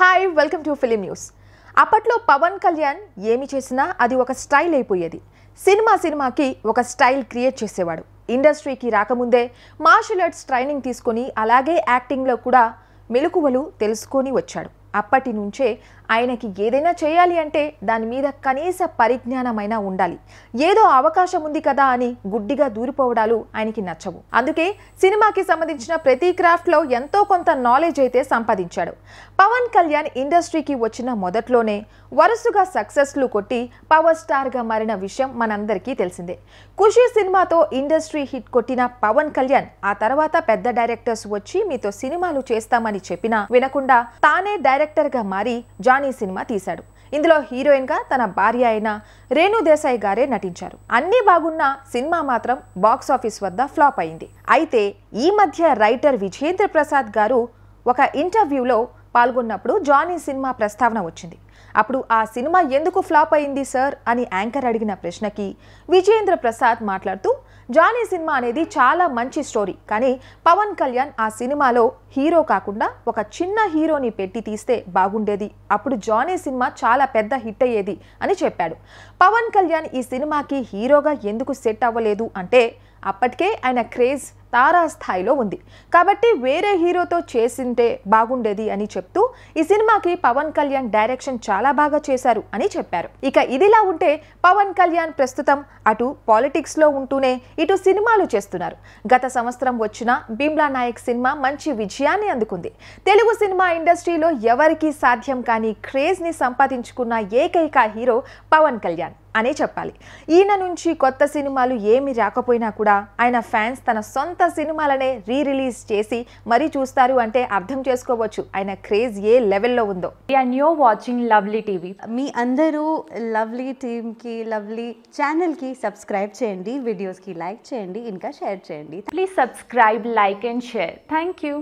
hi welcome to film news అప్పట్లో పవన్ కళ్యాణ్ ఏమి చేసినా అది ఒక స్టైల్ అయిపోయేది సినిమా సినిమాకి ఒక స్టైల్ క్రియేట్ చేసేవాడు ఇండస్ట్రీకి రాకముందే మార్షల్ ఆర్ట్స్ ట్రైనింగ్ తీసుకొని అలాగే యాక్టింగ్లో కూడా మెలుకువలు తెలుసుకొని వచ్చాడు అప్పటి నుంచే ఆయనకి ఏదైనా చేయాలి అంటే దాని మీద కనీస పరిజ్ఞానమైనా ఉండాలి ఏదో అవకాశం ఉంది కదా అని గుడ్డిగా దూరిపోవడాలు ఆయనకి నచ్చవు అందుకే సినిమాకి సంబంధించిన ప్రతి క్రాఫ్ట్లో ఎంతో కొంత నాలెడ్జ్ అయితే సంపాదించాడు పవన్ కళ్యాణ్ ఇండస్ట్రీకి వచ్చిన మొదట్లోనే వరుసగా సక్సెస్లు కొట్టి పవర్ స్టార్గా మారిన విషయం మనందరికీ తెలిసిందే ఖుషి సినిమాతో ఇండస్ట్రీ హిట్ కొట్టిన పవన్ కళ్యాణ్ ఆ తర్వాత పెద్ద డైరెక్టర్స్ వచ్చి మీతో సినిమాలు చేస్తామని చెప్పినా వినకుండా తానే డైరెక్ట్ డైరెక్టర్గా మారి జానీ సినిమా తీశాడు ఇందులో హీరోయిన్గా తన భార్య అయిన రేణు దేశాయ్ గారే నటించారు అన్నీ బాగున్న సినిమా మాత్రం బాక్సాఫీస్ వద్ద ఫ్లాప్ అయింది అయితే ఈ మధ్య రైటర్ విజేంద్ర ప్రసాద్ గారు ఒక ఇంటర్వ్యూలో పాల్గొన్నప్పుడు జానీ సినిమా ప్రస్తావన వచ్చింది అప్పుడు ఆ సినిమా ఎందుకు ఫ్లాప్ అయింది సార్ అని యాంకర్ అడిగిన ప్రశ్నకి విజేంద్ర ప్రసాద్ మాట్లాడుతూ జానీ సినిమా అనేది చాలా మంచి స్టోరీ కానీ పవన్ కళ్యాణ్ ఆ సినిమాలో హీరో కాకుండా ఒక చిన్న హీరోని పెట్టి తీస్తే బాగుండేది అప్పుడు జానీ సినిమా చాలా పెద్ద హిట్ అయ్యేది అని చెప్పాడు పవన్ కళ్యాణ్ ఈ సినిమాకి హీరోగా ఎందుకు సెట్ అవ్వలేదు అంటే అప్పటికే ఆయన క్రేజ్ తారాస్థాయిలో ఉంది కాబట్టి వేరే హీరోతో చేసింటే బాగుండేది అని చెప్తూ ఈ సినిమాకి పవన్ కళ్యాణ్ డైరెక్షన్ చాలా బాగా చేశారు అని చెప్పారు ఇక ఇదిలా ఉంటే పవన్ కళ్యాణ్ ప్రస్తుతం అటు పాలిటిక్స్లో ఉంటూనే ఇటు సినిమాలు చేస్తున్నారు గత సంవత్సరం వచ్చిన భీమ్లా నాయక్ సినిమా మంచి విజయాన్ని అందుకుంది తెలుగు సినిమా ఇండస్ట్రీలో ఎవరికీ సాధ్యం కాని క్రేజ్ని సంపాదించుకున్న ఏకైక హీరో పవన్ కళ్యాణ్ అనే చెప్పాలి ఈయన నుంచి కొత్త సినిమాలు ఏమి రాకపోయినా కూడా ఆయన ఫ్యాన్స్ తన సొంత సినిమాలనే రీ రిలీజ్ చేసి మరీ చూస్తారు అంటే అర్థం చేసుకోవచ్చు ఆయన క్రేజ్ ఏ లెవెల్లో ఉందో and new watching lovely TV మీ అందరూ లవ్లీ టీమ్కి లవ్లీ ఛానల్కి సబ్స్క్రైబ్ చేయండి వీడియోస్కి లైక్ చేయండి ఇంకా షేర్ చేయండి please subscribe like and share thank you